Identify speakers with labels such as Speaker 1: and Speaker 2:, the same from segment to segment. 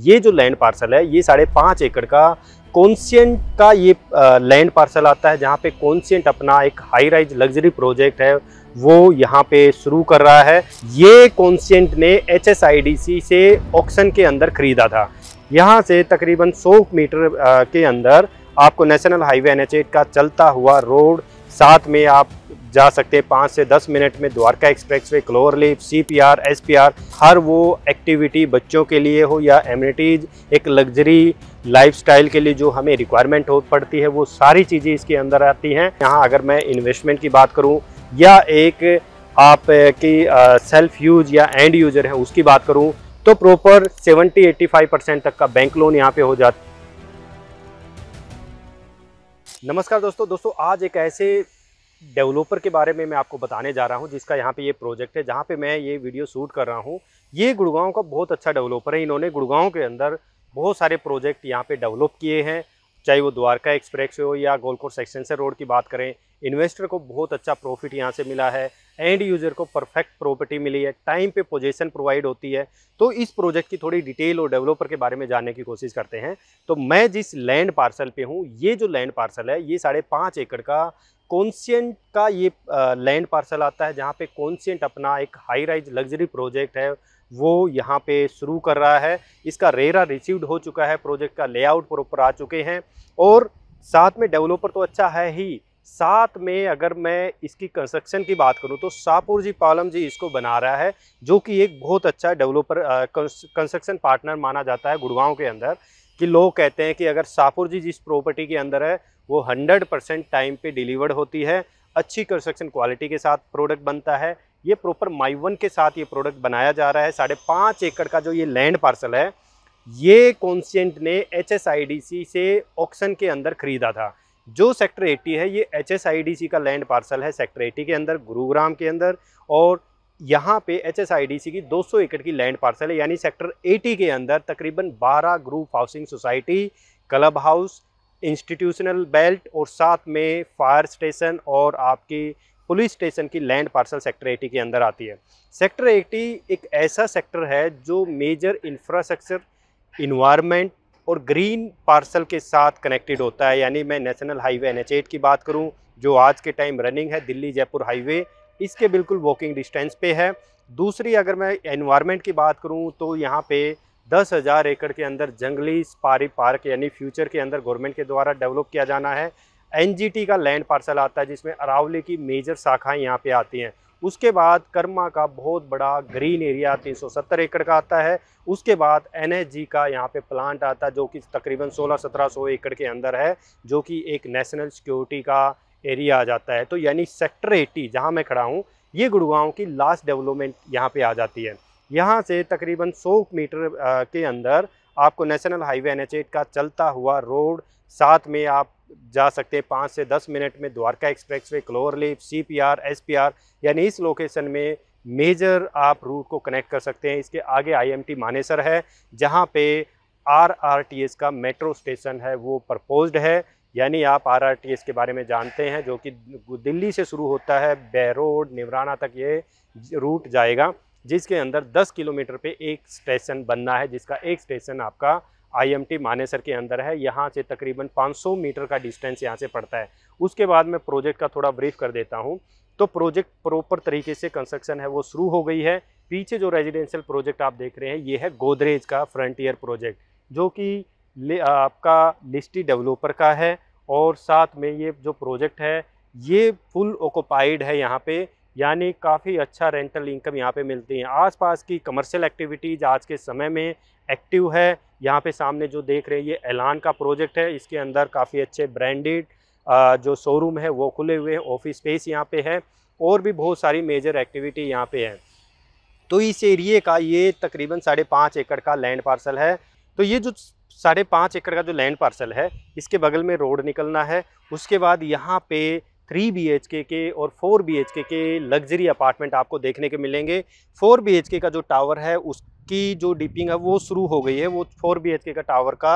Speaker 1: ये जो land parcel है ये साढ़े पाँच एकड़ का कॉन्सियंट का ये लैंड पार्सल आता है जहाँ पे कॉन्सियंट अपना एक हाई राइज लग्जरी प्रोजेक्ट है वो यहाँ पे शुरू कर रहा है ये कॉन्सियंट ने एच से ऑक्शन के अंदर खरीदा था यहाँ से तकरीबन 100 मीटर के अंदर आपको नेशनल हाईवे एन का चलता हुआ रोड साथ में आप जा सकते हैं पाँच से दस मिनट में द्वारका एक्सप्रेस वे क्लोर लिप C P R S P R हर वो एक्टिविटी बच्चों के लिए हो या एम्यूनिटीज़ एक लग्जरी लाइफस्टाइल के लिए जो हमें रिक्वायरमेंट हो पड़ती है वो सारी चीज़ें इसके अंदर आती हैं यहाँ अगर मैं इन्वेस्टमेंट की बात करूँ या एक आप की सेल्फ यूज या एंड यूजर है उसकी बात करूँ तो प्रॉपर 70-85 परसेंट तक का बैंक लोन यहाँ पे हो जाता नमस्कार दोस्तों दोस्तों आज एक ऐसे डेवलपर के बारे में मैं आपको बताने जा रहा हूँ जिसका यहाँ पे ये प्रोजेक्ट है जहाँ पे मैं ये वीडियो शूट कर रहा हूँ ये गुड़गांव का बहुत अच्छा डेवलपर है इन्होंने गुड़गांव के अंदर बहुत सारे प्रोजेक्ट यहाँ पे डेवलप किए हैं चाहे वो द्वारका एक्सप्रेस हो या गोलकोट से रोड की बात करें इन्वेस्टर को बहुत अच्छा प्रॉफिट यहाँ से मिला है एंड यूज़र को परफेक्ट प्रॉपर्टी मिली है टाइम पे पोजीशन प्रोवाइड होती है तो इस प्रोजेक्ट की थोड़ी डिटेल और डेवलपर के बारे में जानने की कोशिश करते हैं तो मैं जिस लैंड पार्सल पे हूँ ये जो लैंड पार्सल है ये साढ़े पाँच एकड़ का कॉन्सियंट का ये लैंड पार्सल आता है जहाँ पे कॉन्सियंट अपना एक हाई राइज लग्जरी प्रोजेक्ट है वो यहाँ पे शुरू कर रहा है इसका रेरा रिसीव्ड हो चुका है प्रोजेक्ट का लेआउट प्रॉपर आ चुके हैं और साथ में डेवलपर तो अच्छा है ही साथ में अगर मैं इसकी कंस्ट्रक्शन की बात करूँ तो शाहपुर जी पालम जी इसको बना रहा है जो कि एक बहुत अच्छा डेवलपर कंस्ट्रक्शन पार्टनर माना जाता है गुड़गांव के अंदर कि लोग कहते हैं कि अगर शाहपुर जी जिस प्रॉपर्टी के अंदर है वो हंड्रेड परसेंट टाइम पर डिलीवर्ड होती है अच्छी कंस्ट्रक्शन क्वालिटी के साथ प्रोडक्ट बनता है ये प्रॉपर माइवन के साथ ये प्रोडक्ट बनाया जा रहा है साढ़े पाँच एकड़ का जो ये लैंड पार्सल है ये कॉन्सेंट ने एच से ऑक्शन के अंदर खरीदा था जो सेक्टर 80 है ये एच का लैंड पार्सल है सेक्टर 80 के अंदर गुरुग्राम के अंदर और यहाँ पे एच की 200 एकड़ की लैंड पार्सल है यानी सेक्टर 80 के अंदर तकरीबन 12 group housing society club house institutional belt और साथ में फायर स्टेशन और आपकी पुलिस स्टेशन की लैंड पार्सल सेक्टर 80 के अंदर आती है सेक्टर 80 एक ऐसा सेक्टर है जो मेजर इंफ्रास्ट्रक्चर इन्वायरमेंट और ग्रीन पार्सल के साथ कनेक्टेड होता है यानी मैं नेशनल हाईवे एन की बात करूँ जो आज के टाइम रनिंग है दिल्ली जयपुर हाईवे इसके बिल्कुल वॉकिंग डिस्टेंस पे है दूसरी अगर मैं एनवायरनमेंट की बात करूँ तो यहाँ पे दस हज़ार एकड़ के अंदर जंगली स्पारी पार्क यानी फ्यूचर के अंदर गवर्नमेंट के द्वारा डेवलप किया जाना है एनजीटी का लैंड पार्सल आता है जिसमें अरावली की मेजर शाखाएं यहाँ पे आती हैं उसके बाद कर्मा का बहुत बड़ा ग्रीन एरिया 370 एकड़ का आता है उसके बाद एनएचजी का यहाँ पे प्लांट आता है जो कि तकरीबन 16-1700 एकड़ के अंदर है जो कि एक नेशनल सिक्योरिटी का एरिया आ जाता है तो यानी सेक्टर 80 जहाँ मैं खड़ा हूँ ये गुड़गांव की लास्ट डेवलपमेंट यहाँ पे आ जाती है यहाँ से तकरीबन सौ मीटर के अंदर आपको नेशनल हाईवे एन का चलता हुआ रोड साथ में आप जा सकते हैं पाँच से दस मिनट में द्वारका एक्सप्रेस वे क्लोर C P R S P R यानी इस लोकेशन में मेजर आप रूट को कनेक्ट कर सकते हैं इसके आगे आईएमटी मानेसर है जहाँ पे आरआरटीएस का मेट्रो स्टेशन है वो प्रपोज्ड है यानी आप आरआरटीएस के बारे में जानते हैं जो कि दिल्ली से शुरू होता है बहरोड निवराना तक ये रूट जाएगा जिसके अंदर 10 किलोमीटर पे एक स्टेशन बनना है जिसका एक स्टेशन आपका आईएमटी मानेसर के अंदर है यहाँ से तकरीबन 500 मीटर का डिस्टेंस यहाँ से पड़ता है उसके बाद मैं प्रोजेक्ट का थोड़ा ब्रीफ कर देता हूँ तो प्रोजेक्ट प्रॉपर तरीके से कंस्ट्रक्शन है वो शुरू हो गई है पीछे जो रेजिडेंशियल प्रोजेक्ट आप देख रहे हैं ये है गोदरेज का फ्रंटियर प्रोजेक्ट जो कि आपका लिस्टी डेवलपर का है और साथ में ये जो प्रोजेक्ट है ये फुल ऑक्यूपाइड है यहाँ पे यानी काफ़ी अच्छा रेंटल इनकम यहाँ पे मिलती है आसपास की कमर्शियल एक्टिविटीज़ आज के समय में एक्टिव है यहाँ पे सामने जो देख रहे हैं ये ऐलान का प्रोजेक्ट है इसके अंदर काफ़ी अच्छे ब्रांडेड जो शोरूम है वो खुले हुए हैं ऑफिस स्पेस यहाँ पे है और भी बहुत सारी मेजर एक्टिविटी यहाँ पे है तो इस एरिए का ये तकरीबन साढ़े पाँच एकड़ का लैंड पार्सल है तो ये जो साढ़े पाँच एकड़ का जो लैंड पार्सल है इसके बगल में रोड निकलना है उसके बाद यहाँ पे थ्री बी एच के के और फोर बी एच के के लग्जरी अपार्टमेंट आपको देखने के मिलेंगे फोर बी एच के का जो टावर है उसकी जो डिपिंग है वो शुरू हो गई है वो फोर बी एच के का टावर का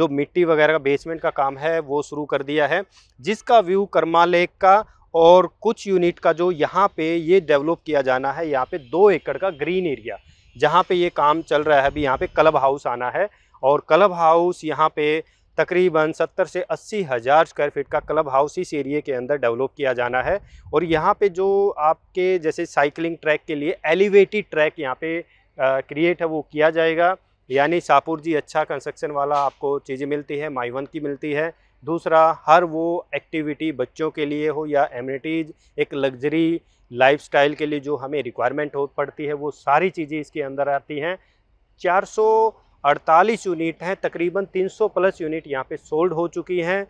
Speaker 1: जो मिट्टी वगैरह का बेसमेंट का काम है वो शुरू कर दिया है जिसका व्यू करमा लेक का और कुछ यूनिट का जो यहाँ पे ये डेवलप किया जाना है यहाँ पे दो एकड़ का ग्रीन एरिया जहाँ पे ये काम चल रहा है अभी यहाँ पे क्लब हाउस आना है और क्लब हाउस यहाँ पे तकरीबन 70 से अस्सी हज़ार स्क्वायर फीट का क्लब हाउस इस एरिए के अंदर डेवलप किया जाना है और यहाँ पे जो आपके जैसे साइकिलिंग ट्रैक के लिए एलिवेटेड ट्रैक यहाँ पे क्रिएट है वो किया जाएगा यानी सापुर जी अच्छा कंस्ट्रक्शन वाला आपको चीज़ें मिलती है माईवन की मिलती है दूसरा हर वो एक्टिविटी बच्चों के लिए हो या एम्यूनिटीज़ एक लग्जरी लाइफस्टाइल के लिए जो हमें रिक्वायरमेंट हो पड़ती है वो सारी चीज़ें इसके अंदर आती हैं अड़तालीस यूनिट हैं तकरीबन 300 प्लस यूनिट यहाँ पे सोल्ड हो चुकी हैं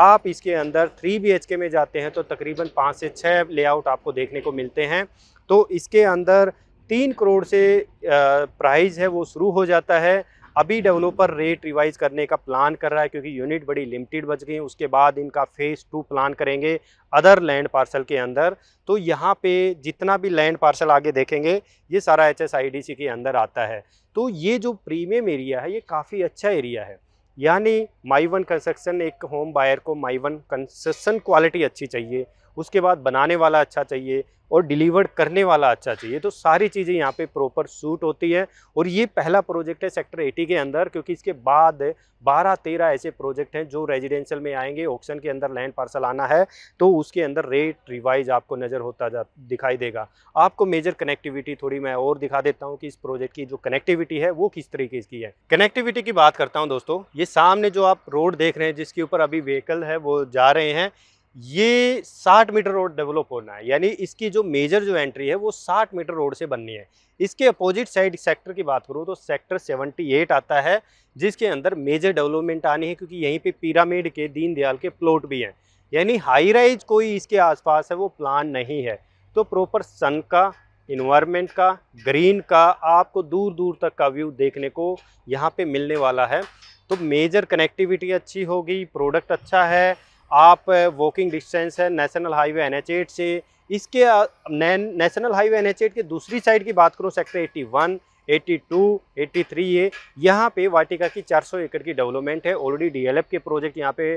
Speaker 1: आप इसके अंदर थ्री बी में जाते हैं तो तकरीबन पाँच से छः लेआउट आपको देखने को मिलते हैं तो इसके अंदर तीन करोड़ से प्राइस है वो शुरू हो जाता है अभी डेवलपर रेट रिवाइज करने का प्लान कर रहा है क्योंकि यूनिट बड़ी लिमिटेड बच गई उसके बाद इनका फेज़ टू प्लान करेंगे अदर लैंड पार्सल के अंदर तो यहाँ पे जितना भी लैंड पार्सल आगे देखेंगे ये सारा एच एस के अंदर आता है तो ये जो प्रीमियम एरिया है ये काफ़ी अच्छा एरिया है यानी माई वन कंस्ट्रक्शन एक होम बायर को माई वन कंस्ट्रक्शन क्वालिटी अच्छी चाहिए उसके बाद बनाने वाला अच्छा चाहिए और डिलीवर्ड करने वाला अच्छा चाहिए तो सारी चीज़ें यहाँ पे प्रॉपर सूट होती है और ये पहला प्रोजेक्ट है सेक्टर 80 के अंदर क्योंकि इसके बाद 12-13 ऐसे प्रोजेक्ट हैं जो रेजिडेंशियल में आएंगे ऑक्शन के अंदर लैंड पार्सल आना है तो उसके अंदर रेट रिवाइज आपको नज़र होता जा दिखाई देगा आपको मेजर कनेक्टिविटी थोड़ी मैं और दिखा देता हूँ कि इस प्रोजेक्ट की जो कनेक्टिविटी है वो किस तरीके की है कनेक्टिविटी की बात करता हूँ दोस्तों ये सामने जो आप रोड देख रहे हैं जिसके ऊपर अभी व्हीकल है वो जा रहे हैं ये 60 मीटर रोड डेवलप होना है यानी इसकी जो मेजर जो एंट्री है वो 60 मीटर रोड से बननी है इसके अपोजिट साइड सेक्टर की बात करूँ तो सेक्टर 78 आता है जिसके अंदर मेजर डेवलपमेंट आनी है क्योंकि यहीं पे पिरामिड के दीनदयाल के प्लॉट भी हैं यानी हाई राइज कोई इसके आसपास है वो प्लान नहीं है तो प्रॉपर सन का इन्वायरमेंट का ग्रीन का आपको दूर दूर तक का व्यू देखने को यहाँ पर मिलने वाला है तो मेजर कनेक्टिविटी अच्छी होगी प्रोडक्ट अच्छा है आप वॉकिंग डिस्टेंस है नेशनल हाईवे एन से इसके नेशनल हाईवे एन के दूसरी साइड की बात करूँ सेक्टर एट्टी 82, 83 ये यहाँ पे वाटिका की 400 एकड़ की डेवलपमेंट है ऑलरेडी डीएलएफ के प्रोजेक्ट यहाँ पे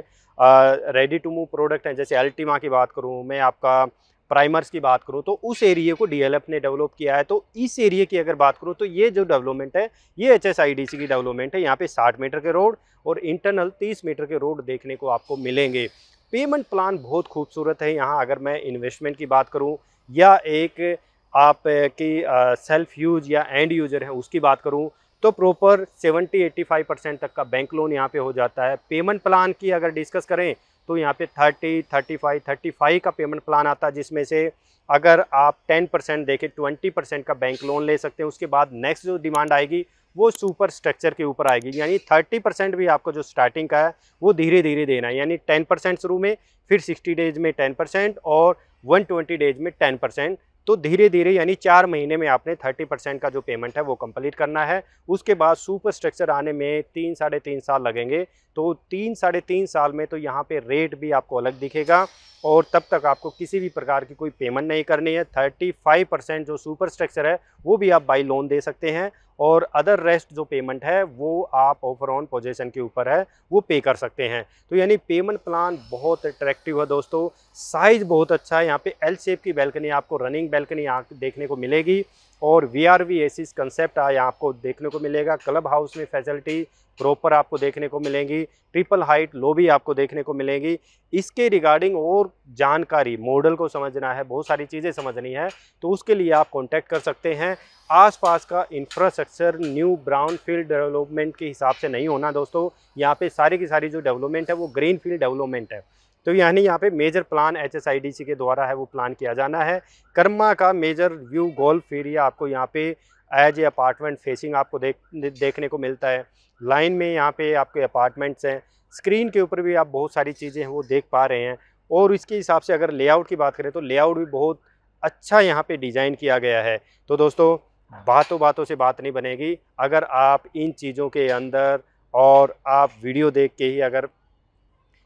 Speaker 1: रेडी टू मूव प्रोडक्ट हैं जैसे अल्टीमा की बात करूँ मैं आपका प्राइमर्स की बात करूँ तो उस एरिए को डीएलएफ ने डेवलप किया है तो इस एरिए की अगर बात करूँ तो ये जो डेवलपमेंट है ये एचएसआईडीसी की डेवलपमेंट है यहाँ पे 60 मीटर के रोड और इंटरनल 30 मीटर के रोड देखने को आपको मिलेंगे पेमेंट प्लान बहुत खूबसूरत है यहाँ अगर मैं इन्वेस्टमेंट की बात करूँ या एक आप की सेल्फ यूज या एंड यूजर है उसकी बात करूँ तो प्रॉपर 70-85 परसेंट तक का बैंक लोन यहाँ पे हो जाता है पेमेंट प्लान की अगर डिस्कस करें तो यहाँ पे 30, 35, 35 का पेमेंट प्लान आता है जिसमें से अगर आप 10 परसेंट देखें ट्वेंटी परसेंट का बैंक लोन ले सकते हैं उसके बाद नेक्स्ट जो डिमांड आएगी वो सुपर स्ट्रक्चर के ऊपर आएगी यानी 30 परसेंट भी आपको जो स्टार्टिंग का है वो धीरे धीरे देना है यानी 10 परसेंट शुरू में फिर 60 डेज में 10 परसेंट और 120 डेज में 10 परसेंट तो धीरे धीरे यानी चार महीने में आपने थर्टी परसेंट का जो पेमेंट है वो कंप्लीट करना है उसके बाद सुपर स्ट्रक्चर आने में तीन साढ़े तीन साल लगेंगे तो तीन साढ़े तीन साल में तो यहाँ पे रेट भी आपको अलग दिखेगा और तब तक आपको किसी भी प्रकार की कोई पेमेंट नहीं करनी है थर्टी फाइव परसेंट जो सुपर स्ट्रक्चर है वो भी आप बाई लोन दे सकते हैं और अदर रेस्ट जो पेमेंट है वो आप ऑफर ऑन पोजिशन के ऊपर है वो पे कर सकते हैं तो यानी पेमेंट प्लान बहुत अट्रैक्टिव है दोस्तों साइज़ बहुत अच्छा है यहाँ पे एल शेप की बैल्कनी आपको रनिंग बैल्कनी देखने को मिलेगी और V R V ACs concept आए आपको देखने को मिलेगा क्लब हाउस में फैसिलिटी प्रॉपर आपको देखने को मिलेंगी ट्रिपल हाइट भी आपको देखने को मिलेगी इसके रिगार्डिंग और जानकारी मॉडल को समझना है बहुत सारी चीज़ें समझनी है तो उसके लिए आप कांटेक्ट कर सकते हैं आसपास का infrastructure new brown field development के हिसाब से नहीं होना दोस्तों यहाँ पे सारी की सारी जो डेवलपमेंट है वो ग्रीन फील्ड डेवलपमेंट है तो यानी यहाँ पे मेजर प्लान एच के द्वारा है वो प्लान किया जाना है कर्मा का मेजर व्यू गोल्फ एरिया आपको यहाँ पे एज ए अपार्टमेंट फेसिंग आपको देख देखने को मिलता है लाइन में यहाँ पे आपके अपार्टमेंट्स हैं स्क्रीन के ऊपर भी आप बहुत सारी चीज़ें हैं वो देख पा रहे हैं और इसके हिसाब से अगर लेआउट की बात करें तो लेआउट भी बहुत अच्छा यहाँ पे डिज़ाइन किया गया है तो दोस्तों बातों बातों से बात नहीं बनेगी अगर आप इन चीज़ों के अंदर और आप वीडियो देख के ही अगर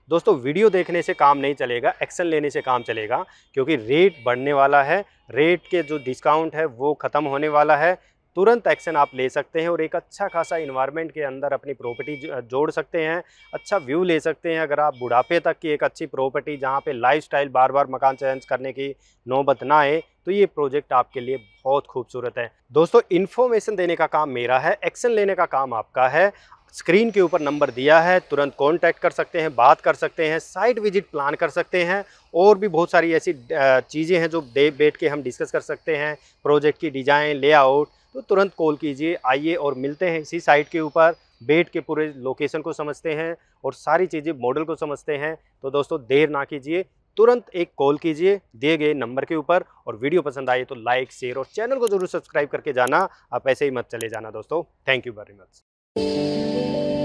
Speaker 1: दोस्तों वीडियो देखने से काम नहीं चलेगा एक्शन लेने से काम चलेगा क्योंकि रेट बढ़ने वाला है रेट के जो डिस्काउंट है वो ख़त्म होने वाला है तुरंत एक्शन आप ले सकते हैं और एक अच्छा खासा इन्वायरमेंट के अंदर अपनी प्रॉपर्टी जोड़ सकते हैं अच्छा व्यू ले सकते हैं अगर आप बुढ़ापे तक की एक अच्छी प्रॉपर्टी जहाँ पे लाइफस्टाइल बार बार मकान चेंज करने की नौबत ना आए तो ये प्रोजेक्ट आपके लिए बहुत खूबसूरत है दोस्तों इन्फॉर्मेशन देने का काम मेरा है एक्शन लेने का काम आपका है स्क्रीन के ऊपर नंबर दिया है तुरंत कांटेक्ट कर सकते हैं बात कर सकते हैं साइट विजिट प्लान कर सकते हैं और भी बहुत सारी ऐसी चीज़ें हैं जो दे बैठ के हम डिस्कस कर सकते हैं प्रोजेक्ट की डिज़ाइन लेआउट तो तुरंत कॉल कीजिए आइए और मिलते हैं इसी साइट के ऊपर बैठ के पूरे लोकेशन को समझते हैं और सारी चीज़ें मॉडल को समझते हैं तो दोस्तों देर ना कीजिए तुरंत एक कॉल कीजिए दिए गए नंबर के ऊपर और वीडियो पसंद आए तो लाइक शेयर और चैनल को जरूर सब्सक्राइब करके जाना आप ऐसे ही मत चले जाना दोस्तों thank you very much Thank you.